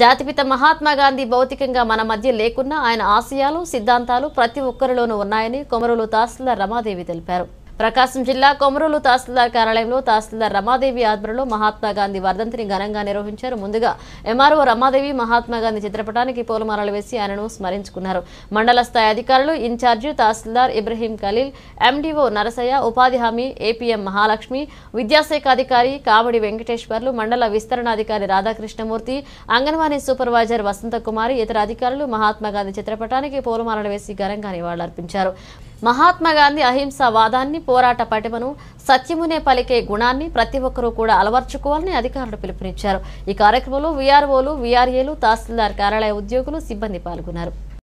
జాతిపిత మహాత్మా గాంధీ భౌతికంగా మన మధ్య లేకున్నా ఆయన ఆశయాలు సిద్ధాంతాలు ప్రతి ఒక్కరిలోనూ ఉన్నాయని కొమరులు తహసీల్దార్ రమాదేవి తెలిపారు ప్రకాశం జిల్లా కొమరూలు తహసీల్దార్ కార్యాలయంలో తహసీల్దార్ రమాదేవి ఆధ్వర్యంలో గాంధీ వర్ధంతిని ఘనంగా నిర్వహించారు ముందుగా ఎంఆర్ఓ రమాదేవి మహాత్మాగాంధీ చిత్రపటానికి పూలమాలలు వేసి ఆయనను స్మరించుకున్నారు మండల స్థాయి అధికారులు ఇన్ఛార్జి తహసీల్దార్ ఇబ్రహీం ఖలీల్ ఎండీఓ నరసయ్య ఉపాధి హామీ ఏపీఎం మహాలక్ష్మి విద్యాశాఖ అధికారి కామడి వెంకటేశ్వర్లు మండల విస్తరణాధికారి రాధాకృష్ణమూర్తి అంగన్వాడీ సూపర్వైజర్ వసంతకుమారి ఇతర అధికారులు మహాత్మాగాంధీ చిత్రపటానికి పూలమాలలు వేసి ఘనంగా నివాళులర్పించారు మహాత్మా గాంధీ వాదాన్ని పోరాట పటిమను సత్యమునే పలికే గుణాన్ని ప్రతి ఒక్కరూ కూడా అలవర్చుకోవాలని అధికారులు పిలుపునిచ్చారు ఈ కార్యక్రమంలో వీఆర్ఓలు వీఆర్ఏలు తహసీల్దార్ కార్యాలయ ఉద్యోగులు సిబ్బంది పాల్గొన్నారు